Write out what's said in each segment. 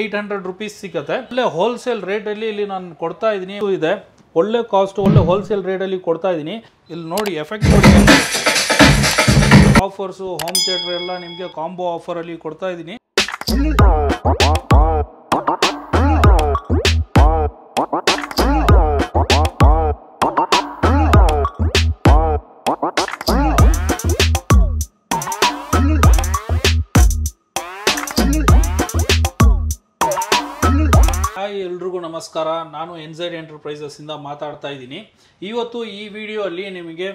eight hundred rupees ಸಿಗುತ್ತೆ ಇಲ್ಲ wholesale ಅಲ್ಲಿ ಇಲ್ಲಿ ನಾನು ಕೊಡ್ತಾ ಇದೀನಿ ಇದೆ ಒಳ್ಳೆ ಕಾಸ್ಟ್ ಒಳ್ಳೆ ಹೋಲ್ಸೇಲ್ ಅಲ್ಲಿ ಕೊಡ್ತಾ ಇದೀನಿ ಇಲ್ಲಿ ನೋಡಿ effect offers offers home theatre ಎಲ್ಲ ನಿಮಗೆ ಕಾಂಬೋ ಆಫರ್ ಅಲ್ಲಿ ಕೊಡ್ತಾ ಇದೀನಿ ನಮಸ್ಕಾರ ನಾನು ಎನ್ ಝೆಡ್ ಎಂಟರ್ಪ್ರೈಸಸ್ಸಿಂದ ಮಾತಾಡ್ತಾ ಇದ್ದೀನಿ ಇವತ್ತು ಈ ವಿಡಿಯೋ e ಅಲ್ಲಿ ನಿಮಗೆ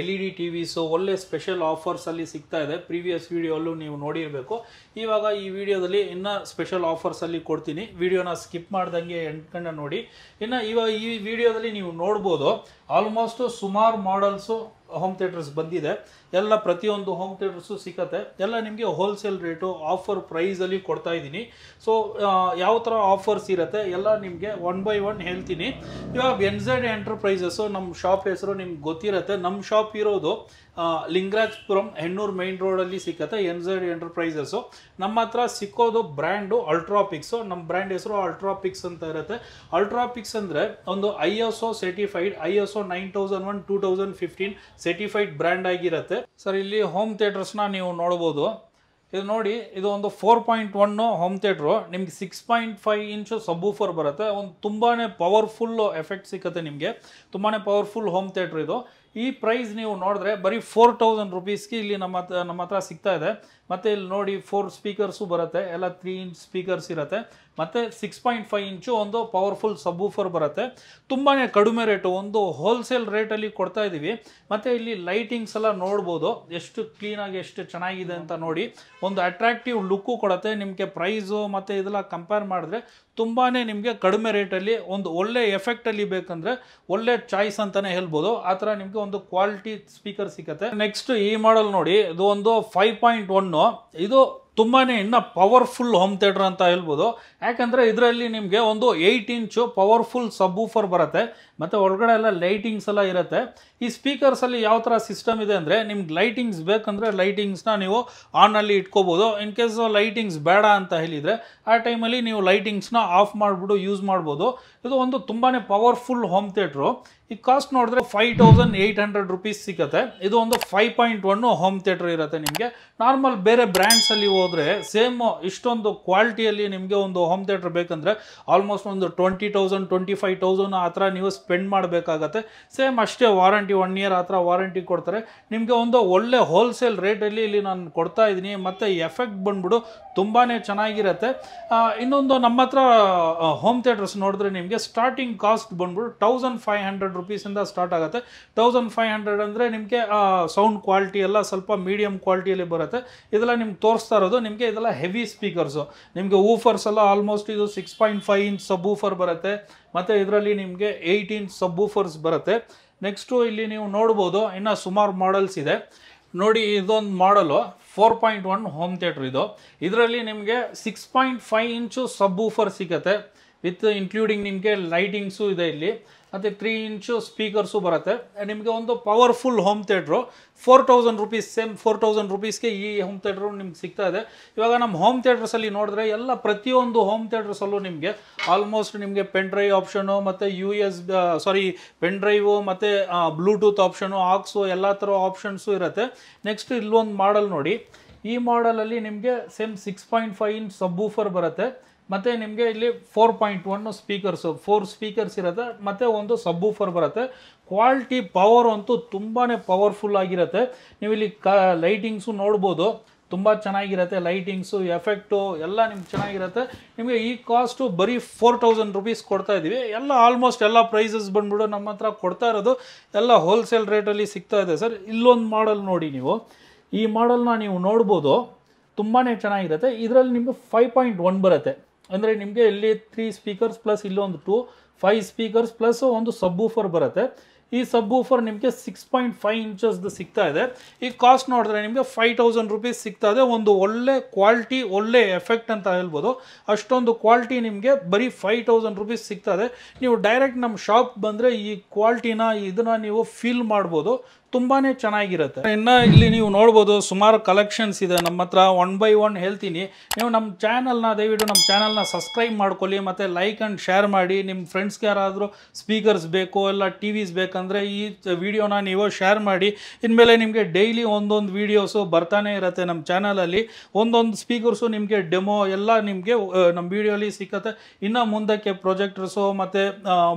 L E D TVs ಒಳ್ಳೆ ಸ್ಪೆಷಲ್ ಆಫರ್ಸಲ್ಲಿ ಸಿಗ್ತಾ ಇದೆ ಪ್ರೀವಿಯಸ್ ವಿಡಿಯೋಲ್ಲೂ ನೀವು ನೋಡಿರಬೇಕು ಇವಾಗ ಈ ವಿಡಿಯೋದಲ್ಲಿ ಇನ್ನೂ ಸ್ಪೆಷಲ್ ಆಫರ್ಸಲ್ಲಿ ಕೊಡ್ತೀನಿ ವಿಡಿಯೋನ ಸ್ಕಿಪ್ ಮಾಡ್ದಂಗೆ ಎಂಟ್ಕಂಡ ನೋಡಿ ಇನ್ನು ಇವಾಗ ಈ ವಿಡಿಯೋದಲ್ಲಿ ನೀವು ನೋಡ್ಬೋದು ಆಲ್ಮೋಸ್ಟು ಸುಮಾರು ಮಾಡಲ್ಸು ಹೋಮ್ ಥಿಯೇಟರ್ಸ್ ಬಂದಿದೆ ಎಲ್ಲ ಪ್ರತಿಯೊಂದು ಹೋಮ್ ಥಿಯೇಟರ್ಸು ಸಿಕ್ಕತ್ತೆ ಎಲ್ಲ ನಿಮಗೆ ಹೋಲ್ಸೇಲ್ ರೇಟು ಆಫರ್ ಪ್ರೈಸಲ್ಲಿ ಕೊಡ್ತಾ ಇದ್ದೀನಿ ಸೊ ಯಾವ ಥರ ಆಫರ್ಸ್ ಇರುತ್ತೆ ಎಲ್ಲ ನಿಮಗೆ ಒನ್ ಬೈ ಒನ್ ಹೇಳ್ತೀನಿ ಇವಾಗ ಎನ್ ಝೆಡ್ ಎಂಟರ್ಪ್ರೈಸಸ್ಸು ನಮ್ಮ ಶಾಪ್ ಹೆಸರು ನಿಮ್ಗೆ ಗೊತ್ತಿರತ್ತೆ ನಮ್ಮ ಶಾಪ್ ಇರೋದು ಲಿಂಗರಾಜ್ಪುರಂ ಹೆಣ್ಣೂರು ಮೈನ್ ರೋಡಲ್ಲಿ ಸಿಕ್ಕತ್ತೆ ಎನ್ ಝೆಡ್ ಎಂಟರ್ಪ್ರೈಸಸ್ಸು ನಮ್ಮ ಹತ್ರ ಸಿಕ್ಕೋದು ಬ್ರ್ಯಾಂಡು ಅಲ್ಟ್ರಾಪಿಕ್ಸು ನಮ್ಮ ಬ್ರ್ಯಾಂಡ್ ಹೆಸರು ಅಲ್ಟ್ರಾಪಿಕ್ಸ್ ಅಂತ ಇರುತ್ತೆ ಅಲ್ಟ್ರಾಪಿಕ್ಸ್ ಅಂದರೆ ಒಂದು I S O certified I S O nine thousand one two thousand fifteen certified brand ಆಗಿರುತ್ತೆ ಸರ್ ಇಲ್ಲಿ ಹೋಮ್ ಥಿಯೇಟರ್ಸ್ನ ನೀವು ನೋಡ್ಬೋದು ಇದು ನೋಡಿ ಇದು ಒಂದು four point one home theatre ನಿಮ್ಗೆ six point five inch subwoofer ಬರುತ್ತೆ ಒಂದು ತುಂಬಾ ಪವರ್ಫುಲ್ ಎಫೆಕ್ಟ್ ಸಿಗುತ್ತೆ ನಿಮಗೆ ತುಂಬಾ ಪವರ್ಫುಲ್ ಹೋಮ್ ಥಿಯೇಟ್ರ್ ಇದು ಈ ಪ್ರೈಸ್ ನೀವು ನೋಡಿದ್ರೆ ಬರೀ ಫೋರ್ ತೌಸಂಡ್ ರುಪೀಸ್ಗೆ ಇಲ್ಲಿ ನಮ್ಮ ನಮ್ಮ ಹತ್ರ ಸಿಗ್ತಾ ಇದೆ ಮತ್ತು ಇಲ್ಲಿ ನೋಡಿ ಫೋರ್ ಸ್ಪೀಕರ್ಸು ಬರುತ್ತೆ ಎಲ್ಲ ತ್ರೀ ಇಂಚ್ ಸ್ಪೀಕರ್ಸ್ ಇರುತ್ತೆ ಮತ್ತು ಸಿಕ್ಸ್ ಪಾಯಿಂಟ್ ಫೈವ್ ಇಂಚು ಒಂದು ಪವರ್ಫುಲ್ ಸಬೂಫರ್ ಬರುತ್ತೆ ತುಂಬಾ ಕಡಿಮೆ ರೇಟು ಒಂದು ಹೋಲ್ಸೇಲ್ ರೇಟಲ್ಲಿ ಕೊಡ್ತಾ ಇದ್ದೀವಿ ಮತ್ತು ಇಲ್ಲಿ ಲೈಟಿಂಗ್ಸ್ ಎಲ್ಲ ನೋಡ್ಬೋದು ಎಷ್ಟು ಕ್ಲೀನಾಗಿ ಎಷ್ಟು ಚೆನ್ನಾಗಿದೆ ಅಂತ ನೋಡಿ ಒಂದು ಅಟ್ರಾಕ್ಟಿವ್ ಲುಕ್ಕು ಕೊಡುತ್ತೆ ನಿಮಗೆ ಪ್ರೈಸು ಮತ್ತು ಇದೆಲ್ಲ ಕಂಪೇರ್ ಮಾಡಿದ್ರೆ ತುಂಬಾ ನಿಮಗೆ ಕಡಿಮೆ ರೇಟಲ್ಲಿ ಒಂದು ಒಳ್ಳೆ ಎಫೆಕ್ಟಲ್ಲಿ ಬೇಕಂದರೆ ಒಳ್ಳೆ ಚಾಯ್ಸ್ ಅಂತಲೇ ಹೇಳ್ಬೋದು ಆ ಥರ ನಿಮಗೆ ಒಂದು ಕ್ವಾಲಿಟಿ ಸ್ಪೀಕರ್ ಸಿಗುತ್ತೆ ನೆಕ್ಸ್ಟ್ ಈ ಮಾಡಲ್ ನೋಡಿ ಇದು ಒಂದು ಫೈವ್ ಪಾಯಿಂಟ್ ಒನ್ ಇದು ತುಂಬಾ ಇನ್ನು ಪವರ್ಫುಲ್ ಹೋಮ್ ಥಿಯೇಟರ್ ಅಂತ ಹೇಳ್ಬೋದು ಯಾಕಂದರೆ ಇದರಲ್ಲಿ ನಿಮಗೆ ಒಂದು ಏಯ್ಟ್ ಇಂಚು ಪವರ್ಫುಲ್ ಸಬ್ ಬರುತ್ತೆ ಮತ್ತು ಒಳಗಡೆ ಎಲ್ಲ ಲೈಟಿಂಗ್ಸ್ ಎಲ್ಲ ಇರುತ್ತೆ ಈ ಸ್ಪೀಕರ್ಸಲ್ಲಿ ಯಾವ ಥರ ಸಿಸ್ಟಮ್ ಇದೆ ಅಂದರೆ ನಿಮ್ಗೆ ಲೈಟಿಂಗ್ಸ್ ಬೇಕಂದರೆ ಲೈಟಿಂಗ್ಸ್ನ ನೀವು ಆನಲ್ಲಿ ಇಟ್ಕೋಬೋದು ಇನ್ ಕೇಸ್ ಲೈಟಿಂಗ್ಸ್ ಬೇಡ ಅಂತ ಹೇಳಿದರೆ ಆ ಟೈಮಲ್ಲಿ ನೀವು ಲೈಟಿಂಗ್ಸ್ನ ಆಫ್ ಮಾಡಿಬಿಟ್ಟು ಯೂಸ್ ಮಾಡ್ಬೋದು ಇದು ಒಂದು ತುಂಬಾ ಪವರ್ಫುಲ್ ಹೋಮ್ ಥಿಯೇಟ್ರು ಈ ಕಾಸ್ಟ್ ನೋಡಿದ್ರೆ five thousand eight hundred rupees ಸಿಗುತ್ತೆ ಇದು ಒಂದು five point one home theatre ಇರುತ್ತೆ ನಿಮಗೆ ನಾರ್ಮಲ್ ಬೇರೆ ಬ್ರ್ಯಾಂಡ್ಸಲ್ಲಿ ಹೋದರೆ ಸೇಮ್ ಇಷ್ಟೊಂದು ಕ್ವಾಲಿಟಿಯಲ್ಲಿ ನಿಮಗೆ ಒಂದು ಹೋಮ್ ಥಿಯೇಟ್ರ್ ಬೇಕಂದರೆ ಆಲ್ಮೋಸ್ಟ್ ಒಂದು twenty thousand twenty five thousand ಆ ಥರ ನೀವು ಸ್ಪೆಂಡ್ ಮಾಡಬೇಕಾಗತ್ತೆ ಸೇಮ್ ಅಷ್ಟೇ ವಾರಂಟಿ ವಾರಂಟಿ ಒನ್ ಇಯರ್ ಆ ಥರ ವಾರಂಟಿ ಕೊಡ್ತಾರೆ ನಿಮಗೆ ಒಂದು ಒಳ್ಳೆ ಹೋಲ್ಸೇಲ್ ರೇಟಲ್ಲಿ ಇಲ್ಲಿ ನಾನು ಕೊಡ್ತಾ ಇದ್ದೀನಿ ಮತ್ತು ಎಫೆಕ್ಟ್ ಬಂದ್ಬಿಡು ತುಂಬಾ ಚೆನ್ನಾಗಿರುತ್ತೆ ಇನ್ನೊಂದು ನಮ್ಮ ಹತ್ರ ಹೋಮ್ ಥಿಯೇಟರ್ಸ್ ನೋಡಿದ್ರೆ ನಿಮಗೆ ಸ್ಟಾರ್ಟಿಂಗ್ ಕಾಸ್ಟ್ ಬಂದ್ಬಿಟ್ಟು ತೌಸಂಡ್ ಫೈವ್ ಹಂಡ್ರೆಡ್ ರುಪೀಸಿಂದ ಸ್ಟಾರ್ಟ್ ಆಗುತ್ತೆ ತೌಸಂಡ್ ಫೈವ್ ಹಂಡ್ರೆಡ್ ಅಂದರೆ ನಿಮಗೆ ಸೌಂಡ್ ಕ್ವಾಲಿಟಿ ಎಲ್ಲ ಸ್ವಲ್ಪ ಮೀಡಿಯಮ್ ಕ್ವಾಲಿಟಿಯಲ್ಲಿ ಬರುತ್ತೆ ಇದೆಲ್ಲ ನಿಮ್ಗೆ ತೋರಿಸ್ತಾ ಇರೋದು ನಿಮಗೆ ಇದೆಲ್ಲ ಹೆವಿ ಸ್ಪೀಕರ್ಸು ನಿಮಗೆ ಊಫರ್ಸ್ ಎಲ್ಲ ಆಲ್ಮೋಸ್ಟ್ ಇದು six point five inch sub woofer ಬರುತ್ತೆ ಮತ್ತು ಇದರಲ್ಲಿ ನಿಮಗೆ ಏಯ್ಟ್ ಇಂಚ್ ಸಬ್ ಊಫರ್ಸ್ ಬರುತ್ತೆ ನೆಕ್ಸ್ಟು ಇಲ್ಲಿ ನೀವು ನೋಡ್ಬೋದು ಇನ್ನು ಸುಮಾರು ಮಾಡಲ್ಸ್ ಇದೆ ನೋಡಿ ಇದೊಂದು ಮಾಡಲು four point one home theatre ಇದು ಇದರಲ್ಲಿ ನಿಮಗೆ six point five inch sub woofer ಸಿಗುತ್ತೆ ವಿತ್ ಇನ್ಕ್ಲೂಡಿಂಗ್ ನಿಮಗೆ ಲೈಟಿಂಗ್ಸು ಇದೆ ಇಲ್ಲಿ ಮತ್ತು ತ್ರೀ ಇಂಚು ಸ್ಪೀಕರ್ಸು ಬರುತ್ತೆ ನಿಮಗೆ ಒಂದು powerful home theatre four thousand rupees same four thousand ರುಪೀಸ್ಗೆ ಈ ಹೋಮ್ ಥಿಯೇಟ್ರು ನಿಮ್ಗೆ ಸಿಗ್ತಾ ಇದೆ ಇವಾಗ ನಮ್ಮ ಹೋಮ್ ಥಿಯೇಟ್ರಸಲ್ಲಿ ನೋಡಿದ್ರೆ ಎಲ್ಲ ಪ್ರತಿಯೊಂದು ಹೋಮ್ ಥಿಯೇಟ್ರಸಲ್ಲೂ ನಿಮಗೆ ಆಲ್ಮೋಸ್ಟ್ ನಿಮಗೆ ಪೆನ್ ಡ್ರೈವ್ ಆಪ್ಷನು ಮತ್ತು U S sorry pen drive ಮತ್ತು ಬ್ಲೂಟೂತ್ ಆಪ್ಷನು ಆಕ್ಸು ಎಲ್ಲ ಥರ ಆಪ್ಷನ್ಸು ಇರುತ್ತೆ ನೆಕ್ಸ್ಟ್ ಇಲ್ಲೊಂದು ಮಾಡಲ್ ನೋಡಿ ಈ ಮಾಡಲಲ್ಲಿ ನಿಮಗೆ same six point five in sub ಬರುತ್ತೆ ಮತ್ತು ನಿಮಗೆ ಇಲ್ಲಿ four point one speakers four speakers ಇರುತ್ತೆ ಮತ್ತು ಒಂದು ಸಬ್ಬೂಫರ್ ಬರುತ್ತೆ ಕ್ವಾಲಿಟಿ ಪವರ್ ಅಂತೂ ತುಂಬಾ ಪವರ್ಫುಲ್ ಆಗಿರುತ್ತೆ ನೀವು ಇಲ್ಲಿ ಕ ಲೈಟಿಂಗ್ಸು ನೋಡ್ಬೋದು ತುಂಬ ಚೆನ್ನಾಗಿರುತ್ತೆ ಲೈಟಿಂಗ್ಸು ಎಫೆಕ್ಟು ಎಲ್ಲ ನಿಮ್ಗೆ ಚೆನ್ನಾಗಿರುತ್ತೆ ನಿಮಗೆ ಈ ಕಾಸ್ಟು ಬರೀ ಫೋರ್ ತೌಸಂಡ್ ರುಪೀಸ್ ಕೊಡ್ತಾ ಇದ್ದೀವಿ ಎಲ್ಲ ಆಲ್ಮೋಸ್ಟ್ ಎಲ್ಲ ಪ್ರೈಸಸ್ ಬಂದ್ಬಿಟ್ಟು ನಮ್ಮ ಹತ್ರ ಕೊಡ್ತಾ ಇರೋದು ಎಲ್ಲ ಹೋಲ್ಸೇಲ್ ರೇಟಲ್ಲಿ ಸಿಗ್ತಾ ಇದೆ ಸರ್ ಇಲ್ಲೊಂದು ಮಾಡಲ್ ನೋಡಿ ನೀವು ಈ ಮಾಡಲ್ನ ನೀವು ನೋಡ್ಬೋದು ತುಂಬಾ ಚೆನ್ನಾಗಿರುತ್ತೆ ಇದರಲ್ಲಿ ನಿಮಗೆ ಫೈವ್ ಪಾಯಿಂಟ್ ಒನ್ ಬರುತ್ತೆ ಅಂದರೆ ನಿಮಗೆ ಇಲ್ಲಿ ತ್ರೀ ಸ್ಪೀಕರ್ಸ್ ಪ್ಲಸ್ ಇಲ್ಲೊಂದು ಟು ಫೈವ್ ಸ್ಪೀಕರ್ಸ್ ಪ್ಲಸ್ ಒಂದು ಸಬ್ಬೂಫರ್ ಬರುತ್ತೆ ಈ ಸಬ್ಬೂಫರ್ ನಿಮಗೆ ಸಿಕ್ಸ್ ಪಾಯಿಂಟ್ ಫೈವ್ ಇಂಚಸ್ದು ಸಿಗ್ತಾ ಇದೆ ಈ ಕಾಸ್ಟ್ ನೋಡಿದ್ರೆ ನಿಮಗೆ ಫೈವ್ ತೌಸಂಡ್ ರುಪೀಸ್ ಸಿಗ್ತಾ ಇದೆ ಒಂದು ಒಳ್ಳೆ ಕ್ವಾಲಿಟಿ ಒಳ್ಳೆ ಎಫೆಕ್ಟ್ ಅಂತ ಹೇಳ್ಬೋದು ಅಷ್ಟೊಂದು ಕ್ವಾಲಿಟಿ ನಿಮಗೆ ಬರೀ ಫೈವ್ ತೌಸಂಡ್ ರುಪೀಸ್ ಸಿಗ್ತಾ ಇದೆ ನೀವು ಡೈರೆಕ್ಟ್ ನಮ್ಮ ಶಾಪ್ ಬಂದರೆ ಈ ಕ್ವಾಲಿಟಿನ ಇದನ್ನು ನೀವು ಫೀಲ್ ಮಾಡ್ಬೋದು ತುಂಬಾ ಚೆನ್ನಾಗಿರುತ್ತೆ ಇನ್ನು ಇಲ್ಲಿ ನೀವು ನೋಡ್ಬೋದು ಸುಮಾರು ಕಲೆಕ್ಷನ್ಸ್ ಇದೆ ನಮ್ಮ ಹತ್ರ ಒನ್ ಬೈ ಒನ್ ಹೇಳ್ತೀನಿ ನೀವು ನಮ್ಮ ಚಾನಲ್ನ ದಯವಿಟ್ಟು ನಮ್ಮ ಚಾನಲ್ನ ಸಬ್ಸ್ಕ್ರೈಬ್ ಮಾಡ್ಕೊಳ್ಳಿ ಮತ್ತು ಲೈಕ್ ಆ್ಯಂಡ್ ಶೇರ್ ಮಾಡಿ ನಿಮ್ಮ ಫ್ರೆಂಡ್ಸ್ಗೆ ಯಾರಾದರೂ ಸ್ಪೀಕರ್ಸ್ ಬೇಕು ಎಲ್ಲ ಟಿ ವಿಸ್ ಬೇಕಂದರೆ ಈ ವಿಡಿಯೋನ ನೀವು ಶೇರ್ ಮಾಡಿ ಇನ್ಮೇಲೆ ನಿಮಗೆ ಡೈಲಿ ಒಂದೊಂದು ವೀಡಿಯೋಸು ಬರ್ತಾನೆ ಇರುತ್ತೆ ನಮ್ಮ ಚಾನಲಲ್ಲಿ ಒಂದೊಂದು ಸ್ಪೀಕರ್ಸು ನಿಮಗೆ ಡೆಮೋ ಎಲ್ಲ ನಿಮಗೆ ನಮ್ಮ ವೀಡಿಯೋಲಿ ಸಿಕ್ಕತ್ತೆ ಇನ್ನು ಮುಂದಕ್ಕೆ ಪ್ರೊಜೆಕ್ಟರ್ಸು ಮತ್ತು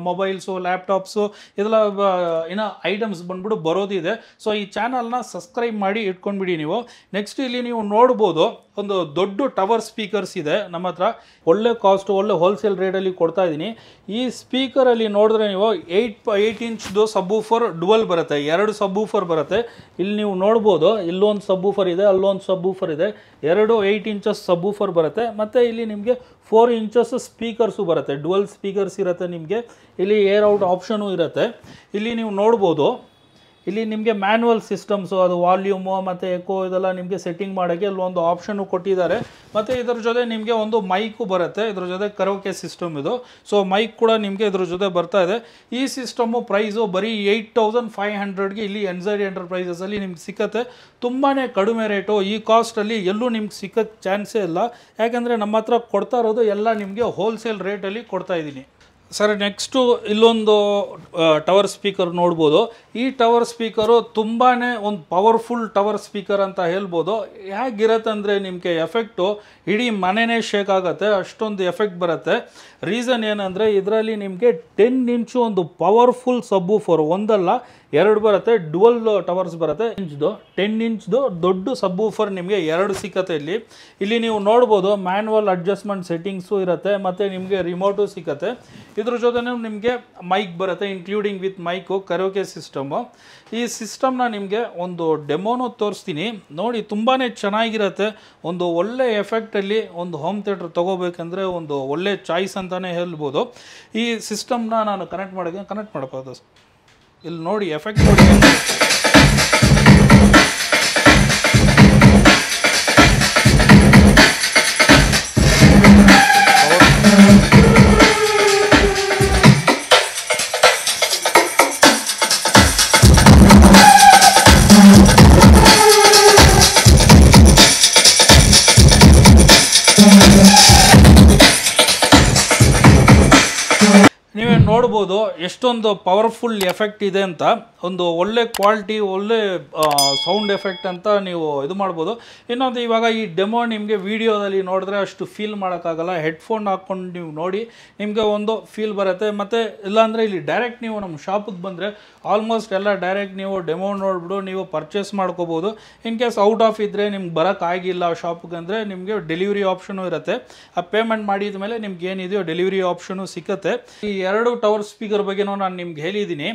ಮೊಬೈಲ್ಸು ಲ್ಯಾಪ್ಟಾಪ್ಸು ಇದೆಲ್ಲ ಇನ್ನು ಐಟಮ್ಸ್ ಬಂದ್ಬಿಟ್ಟು ಬರೋದಿದೆ ಇದೆ ಸೊ ಈ ಚಾನಲ್ನ ಸಬ್ಸ್ಕ್ರೈಬ್ ಮಾಡಿ ಇಟ್ಕೊಂಡ್ಬಿಡಿ ನೀವು ನೆಕ್ಸ್ಟ್ ಇಲ್ಲಿ ನೀವು ನೋಡ್ಬೋದು ಒಂದು ದೊಡ್ಡ ಟವರ್ ಸ್ಪೀಕರ್ಸ್ ಇದೆ ನಮ್ಮ ಹತ್ರ ಒಳ್ಳೆ ಕಾಸ್ಟು ಒಳ್ಳೆ ಹೋಲ್ಸೇಲ್ ರೇಟಲ್ಲಿ ಕೊಡ್ತಾ ಇದ್ದೀನಿ ಈ ಸ್ಪೀಕರಲ್ಲಿ ನೋಡಿದ್ರೆ ನೀವು ಏಯ್ಟ್ ಏಯ್ಟ್ ಇಂಚ್ದು ಸಬ್ಬೂಫರ್ ಡುವಲ್ ಬರುತ್ತೆ ಎರಡು ಸಬ್ಬೂಫರ್ ಬರುತ್ತೆ ಇಲ್ಲಿ ನೀವು ನೋಡ್ಬೋದು ಇಲ್ಲೊಂದು ಸಬ್ಬೂಫರ್ ಇದೆ ಅಲ್ಲೊಂದು ಸಬ್ಬೂಫರ್ ಇದೆ ಎರಡು ಏಯ್ಟ್ ಇಂಚಸ್ ಸಬ್ಬೂಫರ್ ಬರುತ್ತೆ ಮತ್ತು ಇಲ್ಲಿ ನಿಮಗೆ ಫೋರ್ ಇಂಚಸ್ ಸ್ಪೀಕರ್ಸು ಬರುತ್ತೆ ಡುವಲ್ ಸ್ಪೀಕರ್ಸ್ ಇರುತ್ತೆ ನಿಮಗೆ ಇಲ್ಲಿ ಏರ್ ಔಟ್ ಆಪ್ಷನು ಇರುತ್ತೆ ಇಲ್ಲಿ ನೀವು ನೋಡ್ಬೋದು ಇಲ್ಲಿ ನಿಮಗೆ ಮ್ಯಾನ್ಯುವಲ್ ಸಿಸ್ಟಮ್ಸು ಅದು ವಾಲ್ಯೂಮು ಮತ್ತು ಎಕೋ ಇದೆಲ್ಲ ನಿಮಗೆ ಸೆಟ್ಟಿಂಗ್ ಮಾಡೋಕ್ಕೆ ಅಲ್ಲಿ ಒಂದು ಆಪ್ಷನ್ನು ಕೊಟ್ಟಿದ್ದಾರೆ ಮತ್ತು ಇದ್ರ ಜೊತೆ ನಿಮಗೆ ಒಂದು ಮೈಕು ಬರುತ್ತೆ ಇದ್ರ ಜೊತೆ ಕರೋಕೆ ಸಿಸ್ಟಮ್ ಇದು ಸೊ ಮೈಕ್ ಕೂಡ ನಿಮಗೆ ಇದ್ರ ಜೊತೆ ಬರ್ತಾ ಇದೆ ಈ ಸಿಸ್ಟಮು ಪ್ರೈಸು ಬರೀ ಏಯ್ಟ್ ತೌಸಂಡ್ ಫೈವ್ ಹಂಡ್ರೆಡ್ಗೆ ಇಲ್ಲಿ ಎನ್ಸೈಡ್ ಎಂಟರ್ಪ್ರೈಸಸಲ್ಲಿ ನಿಮ್ಗೆ ಸಿಕ್ಕತ್ತೆ ತುಂಬಾ ಕಡಿಮೆ ರೇಟು ಈ ಕಾಸ್ಟಲ್ಲಿ ಎಲ್ಲೂ ನಿಮ್ಗೆ ಸಿಕ್ಕೋ ಚಾನ್ಸೇ ಇಲ್ಲ ಯಾಕೆಂದರೆ ನಮ್ಮ ಹತ್ರ ಕೊಡ್ತಾ ಇರೋದು ಎಲ್ಲ ನಿಮಗೆ ಹೋಲ್ಸೇಲ್ ರೇಟಲ್ಲಿ ಕೊಡ್ತಾ ಇದ್ದೀನಿ ಸರ್ ನೆಕ್ಸ್ಟು ಇಲ್ಲೊಂದು ಟವರ್ ಸ್ಪೀಕರ್ ನೋಡ್ಬೋದು ಈ ಟವರ್ ಸ್ಪೀಕರು ತುಂಬಾ ಒಂದು ಪವರ್ಫುಲ್ ಟವರ್ ಸ್ಪೀಕರ್ ಅಂತ ಹೇಳ್ಬೋದು ಹೇಗಿರತ್ತಂದರೆ ನಿಮಗೆ ಎಫೆಕ್ಟು ಇಡೀ ಮನೆಯೇ ಶೇಕ್ ಆಗುತ್ತೆ ಅಷ್ಟೊಂದು ಎಫೆಕ್ಟ್ ಬರುತ್ತೆ ರೀಸನ್ ಏನಂದರೆ ಇದರಲ್ಲಿ ನಿಮಗೆ ಟೆನ್ ಇಂಚು ಒಂದು ಪವರ್ಫುಲ್ ಸಬ್ಬು ಫೋರ್ ಒಂದಲ್ಲ ಎರಡು ಬರುತ್ತೆ ಡುವಲ್ ಟವರ್ಸ್ ಬರುತ್ತೆ ಇಂಚ್ದು ಟೆನ್ ಇಂಚ್ದು ದೊಡ್ಡ ಸಬ್ಬು ಫೋರ್ ನಿಮಗೆ ಎರಡು ಸಿಕ್ಕತ್ತೆ ಇಲ್ಲಿ ಇಲ್ಲಿ ನೀವು ನೋಡ್ಬೋದು ಮ್ಯಾನ್ವಲ್ ಅಡ್ಜಸ್ಟ್ಮೆಂಟ್ ಸೆಟ್ಟಿಂಗ್ಸು ಇರುತ್ತೆ ಮತ್ತು ನಿಮಗೆ ರಿಮೋಟು ಸಿಕ್ಕತ್ತೆ ಇದ್ರ ಜೊತೆನೂ ನಿಮಗೆ ಮೈಕ್ ಬರುತ್ತೆ including with mic karaoke system ಈ ಸಿಸ್ಟಮ್ನ ನಿಮಗೆ ಒಂದು ಡೆಮೋನು ತೋರಿಸ್ತೀನಿ ನೋಡಿ ತುಂಬಾ ಚೆನ್ನಾಗಿರುತ್ತೆ ಒಂದು ಒಳ್ಳೆ ಎಫೆಕ್ಟಲ್ಲಿ ಒಂದು ಹೋಮ್ ಥಿಯೇಟ್ರ್ ತೊಗೋಬೇಕಂದ್ರೆ ಒಂದು ಒಳ್ಳೆ ಚಾಯ್ಸ್ ಅಂತ ಅಂತಲೇ ಹೇಳ್ಬೋದು ಈ ಸಿಸ್ಟಮ್ನ ನಾನು ಕನೆಕ್ಟ್ ಮಾಡಿದ್ದೀನಿ ಕನೆಕ್ಟ್ ಮಾಡ್ಬೋದು ಇಲ್ಲಿ ನೋಡಿ ಎಫೆಕ್ಟ್ ನೋಡಿ ಎಷ್ಟೊಂದು ಪವರ್ಫುಲ್ ಎಫೆಕ್ಟ್ ಇದೆ ಅಂತ ಒಂದು ಒಳ್ಳೆ ಕ್ವಾಲಿಟಿ ಒಳ್ಳೆ ಸೌಂಡ್ ಎಫೆಕ್ಟ್ ಅಂತ ನೀವು ಇದು ಮಾಡ್ಬೋದು ಇನ್ನೊಂದು ಇವಾಗ ಈ ಡೆಮೋ ನಿಮಗೆ ವಿಡಿಯೋದಲ್ಲಿ ನೋಡಿದ್ರೆ ಅಷ್ಟು ಫೀಲ್ ಮಾಡೋಕ್ಕಾಗಲ್ಲ ಹೆಡ್ಫೋನ್ ಹಾಕ್ಕೊಂಡು ನೀವು ನೋಡಿ ನಿಮಗೆ ಒಂದು ಫೀಲ್ ಬರುತ್ತೆ ಮತ್ತು ಇಲ್ಲಾಂದರೆ ಇಲ್ಲಿ ಡೈರೆಕ್ಟ್ ನೀವು ನಮ್ಮ ಶಾಪಿಗೆ ಬಂದರೆ ಆಲ್ಮೋಸ್ಟ್ ಎಲ್ಲ ಡೈರೆಕ್ಟ್ ನೀವು ಡೆಮೋ ನೋಡಿಬಿಡು ನೀವು ಪರ್ಚೇಸ್ ಮಾಡ್ಕೋಬೋದು ಇನ್ ಕೇಸ್ ಔಟ್ ಆಫ್ ಇದ್ದರೆ ನಿಮ್ಗೆ ಬರೋಕ್ಕಾಗಿಲ್ಲ ಶಾಪ್ಗೆ ಅಂದರೆ ನಿಮಗೆ ಡೆಲಿವರಿ ಆಪ್ಷನು ಇರುತ್ತೆ ಆ ಪೇಮೆಂಟ್ ಮಾಡಿದ ಮೇಲೆ ನಿಮ್ಗೆ ಏನಿದೆಯೋ ಡೆಲಿವರಿ ಆಪ್ಷನು ಸಿಗುತ್ತೆ ಈ ಎರಡು ಟವರ್ ಸ್ಪೀಕರ್ ಬಗ್ಗೆನೂ ನಾನು ನಿಮ್ಗೆ ಹೇಳಿದ್ದೀನಿ